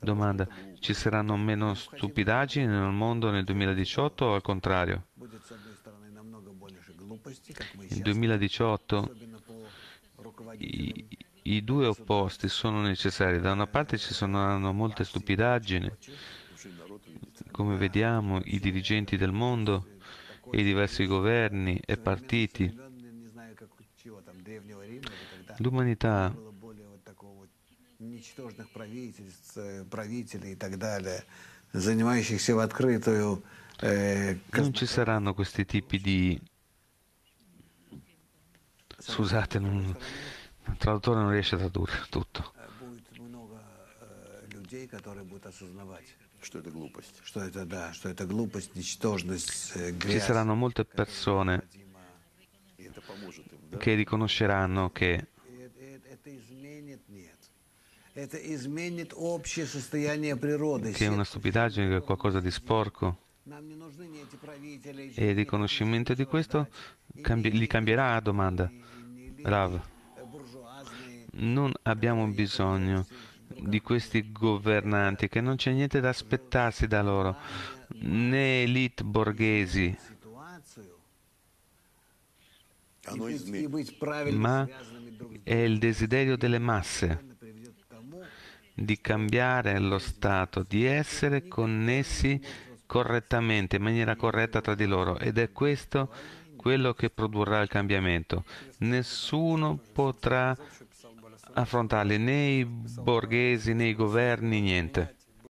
Domanda, ci saranno meno stupidaggini nel mondo nel 2018 o al contrario? Nel 2018 i, i due opposti sono necessari. Da una parte ci saranno molte stupidaggini, come vediamo i dirigenti del mondo e i diversi governi e partiti. L'umanità ничтожных правительств, правителей и так далее, занимающихся в открытую... Э, non ci saranno questi tipi di... Scusate, non... il traduttore non riesce a tradurre tutto. будут осознавать, Ci saranno molte persone che riconosceranno che che è una stupidaggine, che è qualcosa di sporco. E il riconoscimento di questo cambi- gli cambierà la domanda. Rav, non abbiamo bisogno di questi governanti, che non c'è niente da aspettarsi da loro, né elite borghesi, ma è il desiderio delle masse di cambiare lo stato, di essere connessi correttamente, in maniera corretta tra di loro. Ed è questo quello che produrrà il cambiamento. Nessuno potrà affrontarli, né i borghesi, né i governi, niente.